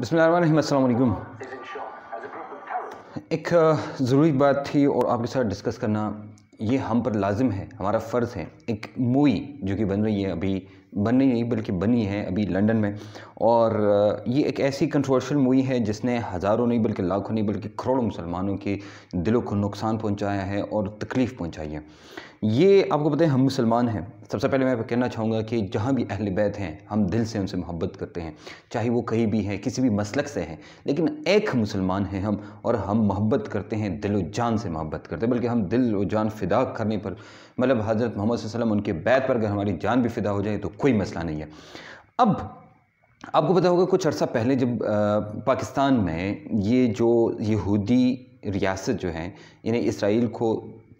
बसमिलकुम एक ज़रूरी बात थी और आपके साथ डिस्कस करना ये हम पर लाजिम है हमारा फ़र्ज़ है एक मूवी जो कि बन रही है अभी बन नहीं बल्कि बनी है अभी लंदन में और ये एक ऐसी कंट्रोवर्शियल मूवी है जिसने हज़ारों नहीं बल्कि लाखों नहीं बल्कि करोड़ों मुसलमानों के दिलों को नुकसान पहुंचाया है और तकलीफ़ पहुंचाई है ये आपको पता है हम मुसलमान हैं सबसे पहले मैं कहना चाहूँगा कि जहाँ भी अहल बैत हैं हम दिल से उनसे मोहब्बत करते हैं चाहे वो कहीं भी हैं किसी भी मसलक से हैं लेकिन एक मुसलमान हैं हम और हम मोहब्बत करते हैं दिलो जान से मोहब्बत करते हैं बल्कि हम दिल व जान फिदा करने पर मतलब हज़रत मोहम्मद वसल्लम उनके बैत पर अगर हमारी जान भी फिदा हो जाए तो कोई मसला नहीं है अब आपको पता होगा कुछ अर्सा पहले जब आ, पाकिस्तान में ये जो यहूदी रियासत जो है इन्हें इसराइल को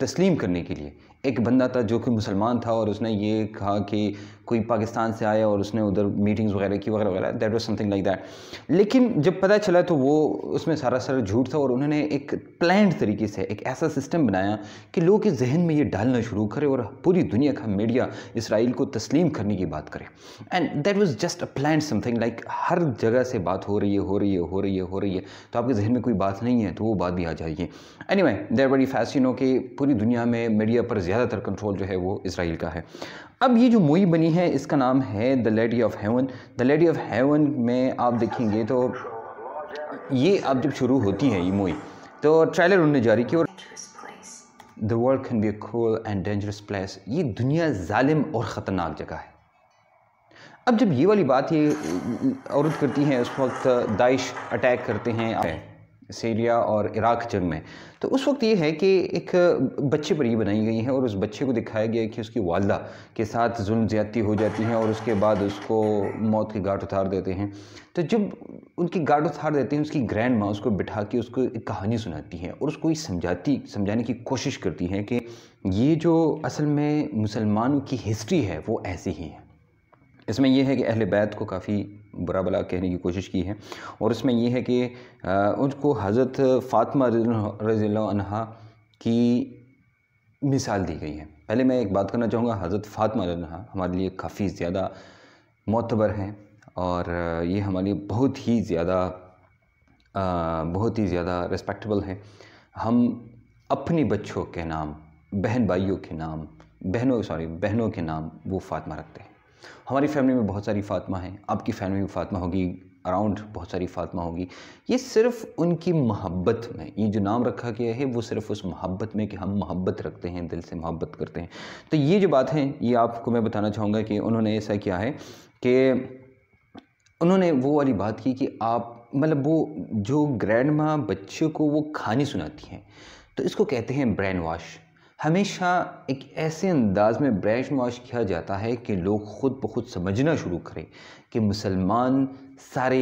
तस्लीम करने के लिए एक बंदा था जो कि मुसलमान था और उसने ये कहा कि कोई पाकिस्तान से आया और उसने उधर मीटिंग्स वगैरह की वगैरह वगैरह that was something like that लेकिन जब पता चला तो वो उसमें सारा सारा झूठ था और उन्होंने एक प्लान तरीके से एक ऐसा सिस्टम बनाया कि लोगों के जहन में ये डालना शुरू करे और पूरी दुनिया का मीडिया इसराइल को तस्लीम करने की बात करे and that was just a plan something like हर जगह से बात हो रही है हो रही है हो रही है हो रही है तो आपके जहन में कोई बात नहीं है तो वो बात भी आ जाएगी एनी वाई देर बड़ी फैसिनो कि पूरी पूरी दुनिया में मीडिया पर ज़्यादातर कंट्रोल जो है वो इसराइल का है अब ये जो मूवी बनी है इसका नाम है the lady of heaven the lady of heaven में आप देखेंगे तो ये अब जब शुरू होती है ये मूवी तो ट्रेलर उन्होंने जारी किया और the world can be a cold and dangerous place ये दुनिया ालिम और ख़तरनाक जगह है अब जब ये वाली बात ये औरत करती हैं उस वक्त दाइश अटैक करते हैं सीरिया और इराक जंग में तो उस वक्त ये है कि एक बच्चे पर ये बनाई गई हैं और उस बच्चे को दिखाया गया है कि उसकी वालदा के साथ जुल्म ज़्यादती हो जाती है और उसके बाद उसको मौत की गाट उतार देते हैं तो जब उनकी गाट उतार देते हैं उसकी ग्रैंड माँ उसको बिठा के उसको एक कहानी सुनाती है और उसको ये समझाती समझाने की कोशिश करती है कि ये जो असल में मुसलमानों की हिस्ट्री है वो ऐसी ही है इसमें यह है कि अहल बैत को काफ़ी बुरा भला कहने की कोशिश की है और इसमें यह है कि उनको हज़रत फ़ातमा रज़ी अनहा की मिसाल दी गई है पहले मैं एक बात करना चाहूँगा हज़रत फ़ातमा रहा हमारे लिए काफ़ी ज़्यादा मोतबर हैं और ये हमारे लिए बहुत ही ज़्यादा बहुत ही ज़्यादा रिस्पेक्टेबल हैं हम अपने बच्चों के नाम बहन भाइयों के नाम बहनों सॉरी बहनों के नाम वो फ़ातमा रखते हैं हमारी फैमिली में बहुत सारी फातमा हैं आपकी फैमिली में फातमा होगी अराउंड बहुत सारी फातमा होगी ये सिर्फ उनकी मोहब्बत में ये जो नाम रखा गया है वो सिर्फ उस मोहब्बत में कि हम मोहब्बत रखते हैं दिल से मोहब्बत करते हैं तो ये जो बात है ये आपको मैं बताना चाहूँगा कि उन्होंने ऐसा किया है कि उन्होंने वो वाली बात की कि आप मतलब वो जो ग्रैंड माँ बच्चे को वो कहानी सुनाती हैं तो इसको कहते हैं ब्रैन वॉश हमेशा एक ऐसे अंदाज में ब्रैश मुआश किया जाता है कि लोग ख़ुद ब खुद समझना शुरू करें कि मुसलमान सारे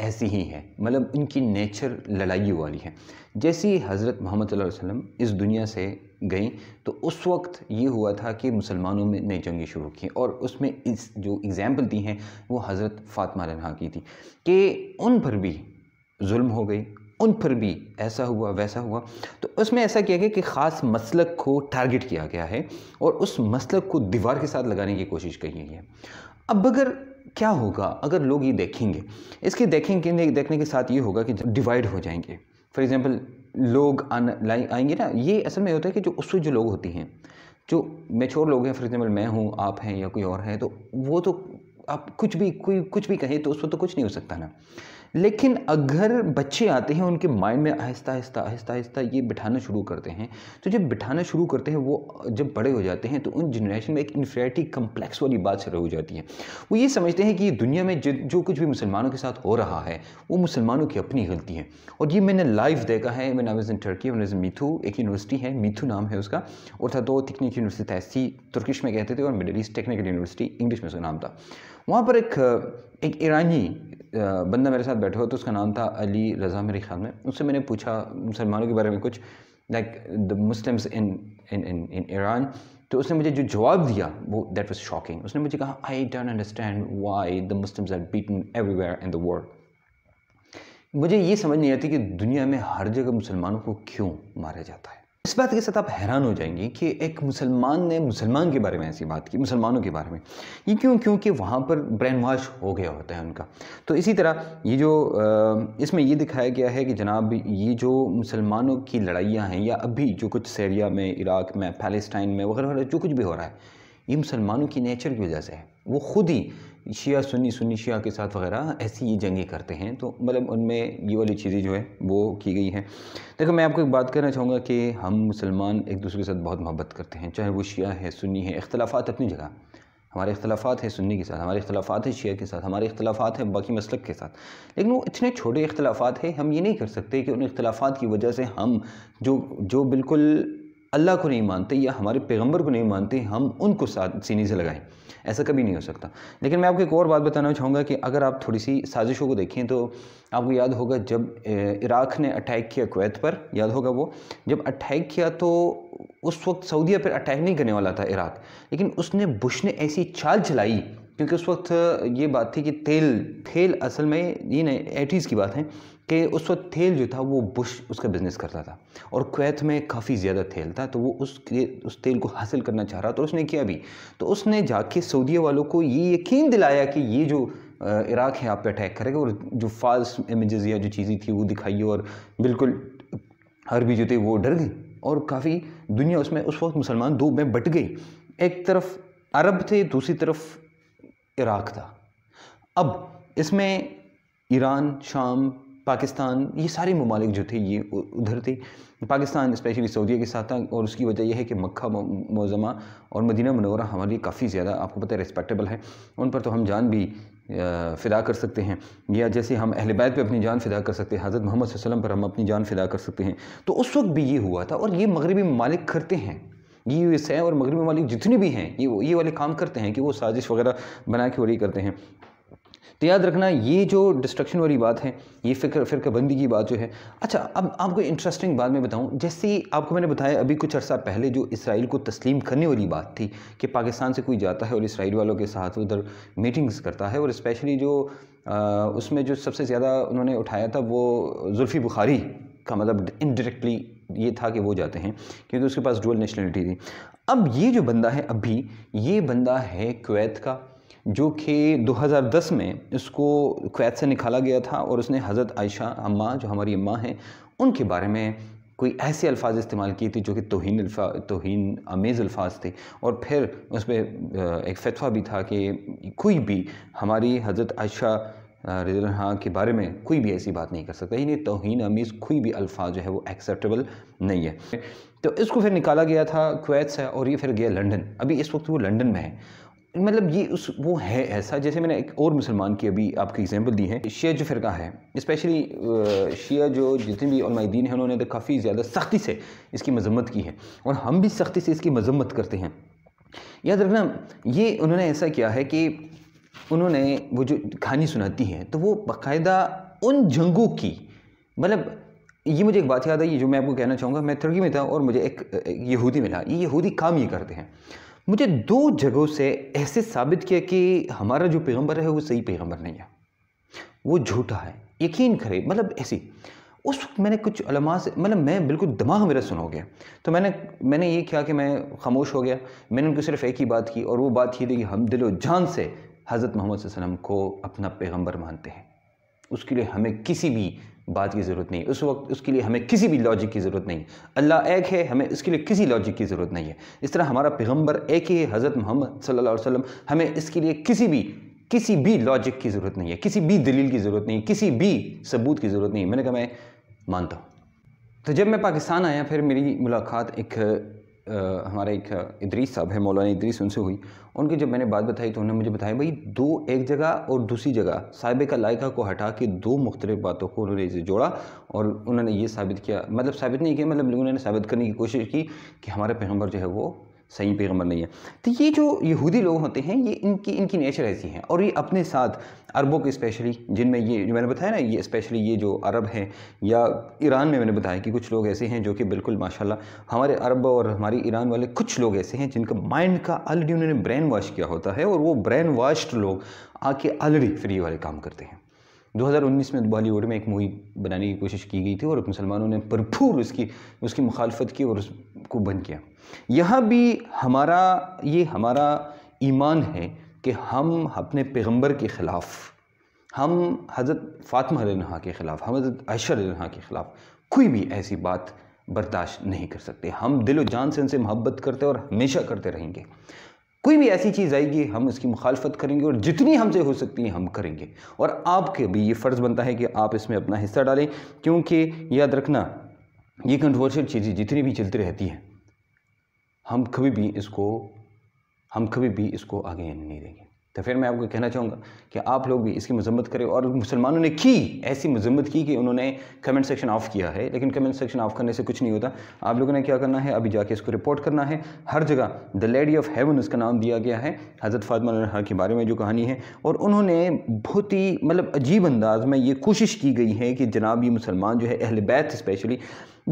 ऐसी ही हैं मतलब इनकी नेचर लड़ाई वाली है जैसे हज़रत मोहम्मद वसल्लम इस दुनिया से गई तो उस वक्त ये हुआ था कि मुसलमानों में नई जंगें शुरू की और उसमें इस जो एग्ज़ैम्पल दी हैं वो हज़रत फ़ातमा रहा की थी कि उन पर भी जुल्म हो गई उन पर भी ऐसा हुआ वैसा हुआ तो उसमें ऐसा किया गया कि ख़ास मसलक को टारगेट किया गया है और उस मसलक को दीवार के साथ लगाने की कोशिश की गई है अब अगर क्या होगा अगर लोग ये देखेंगे इसके देखेंगे देखने के साथ ये होगा कि डिवाइड हो जाएंगे फॉर एग्ज़ाम्पल लोग आएंगे ना ये असल में होता है कि जो उस जो लोग होती हैं जो मेचोर लोग हैं फॉर एग्ज़ाम्पल मैं हूँ आप हैं या कोई और हैं तो वो तो आप कुछ भी कोई कुछ भी कहें तो उस पर तो कुछ नहीं हो सकता ना लेकिन अगर बच्चे आते हैं उनके माइंड में आहिस्ता आहिस्ता आहिस्ता आहिस्ता ये बिठाना शुरू करते हैं तो जब बिठाना शुरू करते हैं वो जब बड़े हो जाते हैं तो उन जनरेशन में एक इन्फेरिटी कम्प्लेक्स वाली बात शुरू हो जाती है वो ये समझते हैं कि दुनिया में जो कुछ भी मुसलमानों के साथ हो रहा है वो मुसलमानों की अपनी गलती है और ये मैंने लाइव देखा है मैं आई इन टर्की मैंने मीथू एक यूनिवर्सिटी है मीथू नाम है उसका और था दो टेक्निकल यूनिवर्सिटी था ऐसी तुर्किश में कहते थे और Middle East Technical University English में उसका नाम था वहाँ पर एक एक ईरानी बंदा मेरे साथ बैठा हुआ तो उसका नाम था अली रज़ा मेरे ख्याल में उससे मैंने पूछा मुसलमानों के बारे में कुछ like the Muslims in in in in Iran तो उसने मुझे जो जवाब दिया वो दैट वाज शॉकिंग उसने मुझे कहा I don't understand why the Muslims are beaten everywhere in the world मुझे ये समझ नहीं आती कि दुनिया में हर जगह मुसलमानों को क्यों मारा जाता है इस बात के साथ आप हैरान हो जाएंगे कि एक मुसलमान ने मुसलमान के बारे में ऐसी बात की मुसलमानों के बारे में ये क्यों क्योंकि वहाँ पर ब्रेन वॉश हो गया होता है उनका तो इसी तरह ये जो इसमें ये दिखाया गया है कि जनाब ये जो मुसलमानों की लड़ाइयाँ हैं या अभी जो कुछ सीरिया में इराक में पैलेस्टाइन में वगैरह वगैरह जो कुछ भी हो रहा है ये मुसलमानों की नेचर की वजह से है वो खुद ही शिया सुन्नी सुन्नी शिया के साथ वगैरह ऐसी ये जंगें करते हैं तो मतलब उनमें ये वाली चीज़ें जो है वो की गई हैं देखो मैं आपको एक बात कहना चाहूँगा कि हम मुसलमान एक दूसरे के साथ बहुत मोहब्बत करते हैं चाहे वो शिया है सुन्नी है इख्तलाफात अपनी जगह हमारे इख्तलाफात हैं सुन्नी के साथ हमारे इख्तलाफात हैं शिया के साथ हमारे इख्तलाफात हैं बाकी मसलक के साथ लेकिन वो इतने छोटे इख्तलाफात हैं हम ये नहीं कर सकते कि उन इख्तलाफात की वजह से हम जो जो बिल्कुल अल्लाह को नहीं मानते या हमारे पैगंबर को नहीं मानते हम उनको साथ सीने से लगाएं ऐसा कभी नहीं हो सकता लेकिन मैं आपको एक और बात बताना चाहूँगा कि अगर आप थोड़ी सी साजिशों को देखें तो आपको याद होगा जब इराक़ ने अटैक किया कुवैत पर याद होगा वो जब अटैक किया तो उस वक्त सऊदीया पर अटैक नहीं करने वाला था इराक़ लेकिन उसने बुश ने ऐसी चाल चलाई क्योंकि उस वक्त ये बात थी कि तेल तेल असल में ये नहीं एटीज़ की बात है कि उस वक्त तेल जो था वो बुश उसका बिज़नेस करता था और क्वैत में काफ़ी ज़्यादा तेल था तो वो उस उस तेल को हासिल करना चाह रहा था और उसने किया भी तो उसने जाके सऊदी वालों को ये यकीन दिलाया कि ये जो इराक़ है आप पे अटैक करेगा और जो फाल्स इमेजेस या जो चीज़ें थी वो दिखाई और बिल्कुल अरबी जो थे वो डर गई और काफ़ी दुनिया उसमें उस वक्त मुसलमान दो में बट गई एक तरफ अरब थे दूसरी तरफ इराक़ था अब इसमें ईरान शाम पाकिस्तान ये सारे ममालिक जो थे ये उधर थे पाकिस्तान स्पेशली सऊदीया के साथ था और उसकी वजह यह है कि मक्का मौजमा और मदीना मनोरा हमारे लिए काफ़ी ज़्यादा आपको पता है रिस्पेक्टेबल है उन पर तो हम जान भी फ़िदा कर सकते हैं या जैसे हम अहल बैत पर अपनी जान फ़िदा कर सकते हैं हज़रत मोहम्मद वसलम पर हम अपनी जान फ़िदा कर सकते हैं तो उस वक्त भी ये हुआ था और ये मगरबी ममालिक करते हैं यू एस हैं और मगरबी मालिक जितने भी हैं ये ये वाले काम करते हैं कि वो साजिश वगैरह बना के वही करते हैं तो याद रखना ये जो डिस्ट्रक्शन वाली बात है ये फिक्र फिरकबंदी की बात जो है अच्छा अब आपको इंटरेस्टिंग बात मैं बताऊं जैसे आपको मैंने बताया अभी कुछ अर्सा पहले जो इसराइल को तस्लीम करने वाली बात थी कि पाकिस्तान से कोई जाता है और इसराइल वालों के साथ उधर मीटिंग्स करता है और स्पेशली जो आ, उसमें जो सबसे ज़्यादा उन्होंने उठाया था वो जुल्फ़ी बुखारी का मतलब इनडायरेक्टली ये था कि वो जाते हैं क्योंकि उसके पास डुअल नेशनलिटी थी अब ये जो बंदा है अभी ये बंदा है कुवैत का जो कि 2010 में इसको कुवैत से निकाला गया था और उसने हज़रत आयशा अम्मा जो हमारी अम्मा हैं उनके बारे में कोई ऐसे अल्फाज इस्तेमाल किए थे जो कि तोहन तोहन अमेज़ अल्फाज थे और फिर उस पर एक फतवा भी था कि कोई भी हमारी हज़रत आयशा रज़ा हाँ, के बारे में कोई भी ऐसी बात नहीं कर सकता यानी तोहन आमीज़ कोई भी अल्फाज जो है वो एक्सेप्टेबल नहीं है तो इसको फिर निकाला गया था क्वैत से और ये फिर गया लंडन अभी इस वक्त वो लंडन में है मतलब ये उस वो है ऐसा जैसे मैंने एक और मुसलमान की अभी आपको एग्जांपल दी है शिया जो फ़िरका है स्पेशली शिया जो जितने भी दीन हैं उन्होंने तो काफ़ी ज़्यादा सख्ती से इसकी मजम्मत की है और हम भी सख्ती से इसकी मजम्मत करते हैं याद रखना ये उन्होंने ऐसा किया है कि उन्होंने वो जो कहानी सुनाती हैं तो वो बाकायदा उन जंगों की मतलब ये मुझे एक बात याद आई जो मैं आपको कहना चाहूँगा मैं तुर्की में था और मुझे एक यहूदी मिला ये यहूदी काम ये करते हैं मुझे दो जगहों से ऐसे साबित किया कि हमारा जो पैगम्बर है वो सही पैगंबर नहीं है वो झूठा है यकीन करे मतलब ऐसी उस वक्त मैंने कुछ अलमा से मतलब मैं बिल्कुल दिमाग मेरा सुन हो गया तो मैंने मैंने ये किया कि मैं खामोश हो गया मैंने उनको सिर्फ एक ही बात की और वो बात ये थी कि हम दिलो जान से हज़रत मोहम्मद वसलम को अपना पैगम्बर मानते हैं उसके लिए हमें किसी भी बात की ज़रूरत नहीं उस वक्त उसके लिए हमें किसी भी लॉजिक की ज़रूरत नहीं अल्लाह एक है हमें इसके लिए किसी लॉजिक की ज़रूरत नहीं है इस तरह हमारा पैगम्बर एक ही है हज़रत मोहम्मद सल्ला अलैहि हमें इसके लिए किसी भी किसी भी लॉजिक की ज़रूरत नहीं है किसी भी दलील की ज़रूरत नहीं किसी भी सबूत की ज़रूरत नहीं मैंने कहा मैं मानता हूँ तो जब मैं पाकिस्तान आया फिर मेरी मुलाकात एक हमारा एक इदरीस साहब है मौलाना इदरीस उनसे हुई उनकी जब मैंने बात बताई तो उन्होंने मुझे बताया भाई दो एक जगह और दूसरी जगह साहिब का लायका को हटा के दो मुख्तलिफ बातों को उन्होंने इसे जोड़ा और उन्होंने ये साबित किया मतलब साबित नहीं किया मतलब उन्होंने साबित करने की कोशिश की कि हमारे पैगम्बर जो है वो सही पैगम्बर नहीं है तो ये जो यहूदी लोग होते हैं ये इनकी इनकी नेचर ऐसी है और ये अपने साथ अरबों के स्पेशली जिनमें ये जो मैंने बताया ना ये स्पेशली ये जो अरब हैं या ईरान में मैंने बताया कि कुछ लोग ऐसे हैं जो कि बिल्कुल माशाल्लाह हमारे अरब और हमारी ईरान वाले कुछ लोग ऐसे हैं जिनका माइंड का ऑलरेडी उन्होंने ब्रेन वॉश किया होता है और वो ब्रेन वॉश्ड लोग आके ऑलरेडी फ्री वाले काम करते हैं 2019 में बॉलीवुड में एक मूवी बनाने की कोशिश की गई थी और मुसलमानों ने भरपूर उसकी उसकी मुखालफत की और उसको बंद किया यहाँ भी हमारा ये हमारा ईमान है कि हम अपने पैगम्बर के ख़िलाफ़ हम हज़रत फ़ातमा रहा के ख़िलाफ़ हम हज़रत आयशा रहा के ख़िलाफ़ कोई भी ऐसी बात बर्दाश्त नहीं कर सकते हम दिलो जान से उनसे मोहब्बत करते और हमेशा करते रहेंगे कोई भी ऐसी चीज़ आएगी हम इसकी मुखालफत करेंगे और जितनी हमसे हो सकती है हम करेंगे और आपके भी ये फ़र्ज़ बनता है कि आप इसमें अपना हिस्सा डालें क्योंकि याद रखना ये कंट्रोवर्शियल चीज़ें जितनी भी चलती रहती हैं हम कभी भी इसको हम कभी भी इसको आगे नहीं देंगे तो फिर मैं आपको कहना चाहूँगा कि आप लोग भी इसकी मजम्मत करें और मुसलमानों ने की ऐसी मजम्मत की कि उन्होंने कमेंट सेक्शन ऑफ़ किया है लेकिन कमेंट सेक्शन ऑफ़ करने से कुछ नहीं होता आप लोगों ने क्या करना है अभी जाके इसको रिपोर्ट करना है हर जगह द लेडी ऑफ हेवन उसका नाम दिया गया है हज़रत फातमा के बारे में जो कहानी है और उन्होंने बहुत ही मतलब अजीब अंदाज में ये कोशिश की गई है कि जनाब ये मुसलमान जो है अहल बैत स्पेशली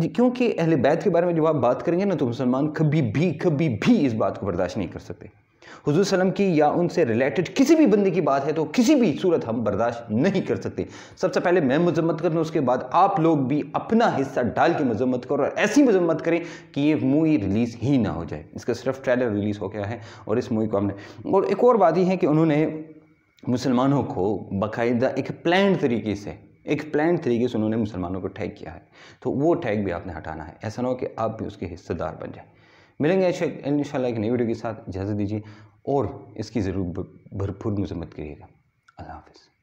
क्योंकि अहल बैत के बारे में जब आप बात करेंगे ना तो मुसलमान कभी भी कभी भी इस बात को बर्दाश्त नहीं कर सकते हुजूर सलम की या उनसे रिलेटेड किसी भी बंदे की बात है तो किसी भी सूरत हम बर्दाश्त नहीं कर सकते सबसे पहले मैं मजम्मत कर लूँ उसके बाद आप लोग भी अपना हिस्सा डाल के मजम्मत करो और ऐसी मजम्मत करें कि ये मूवी रिलीज़ ही ना हो जाए इसका सिर्फ ट्रेलर रिलीज़ हो गया है और इस मूवी को हमने और एक और बात यह है कि उन्होंने मुसलमानों को बाकायदा एक प्लान तरीके से एक प्लान तरीके से उन्होंने मुसलमानों को टैग किया है तो वो टैग भी आपने हटाना है ऐसा ना हो कि आप भी उसके हिस्सेदार बन जाए मिलेंगे इन एक नई वीडियो के साथ इजाज़त दीजिए और इसकी ज़रूर भरपूर मुजम्मत करिएगा अल्लाह हाफिज़